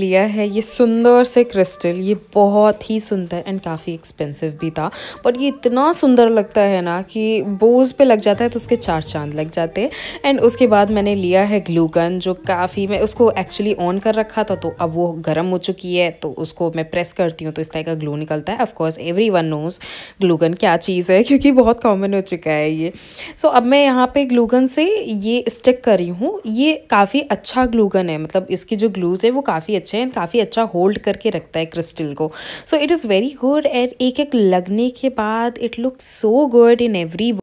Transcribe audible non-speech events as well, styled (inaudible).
लिया है ये सुंदर से क्रिस्टल ये बहुत ही सुंदर एंड काफ़ी एक्सपेंसिव भी था बट ये इतना सुंदर लगता है ना कि बोज पे लग जाता है तो उसके चार चांद लग जाते हैं एंड उसके बाद मैंने लिया है ग्लू गन जो काफ़ी मैं उसको एक्चुअली ऑन कर रखा था तो अब वो गर्म हो चुकी है तो उसको मैं प्रेस करती हूँ तो इस तरह का ग्लू निकलता है of course everyone knows glue gun क्या चीज़ है (laughs) क्योंकि बहुत कॉमन हो चुका है ये सो so, अब मैं यहाँ पर ग्लूगन से ये स्टिक कर रही हूँ ये काफ़ी अच्छा ग्लूगन है मतलब इसकी जो ग्लूज है वो काफ़ी अच्छे हैं काफ़ी अच्छा होल्ड करके रखता है क्रिस्टल को so it is very good and एक एक लगने के बाद it look so good in every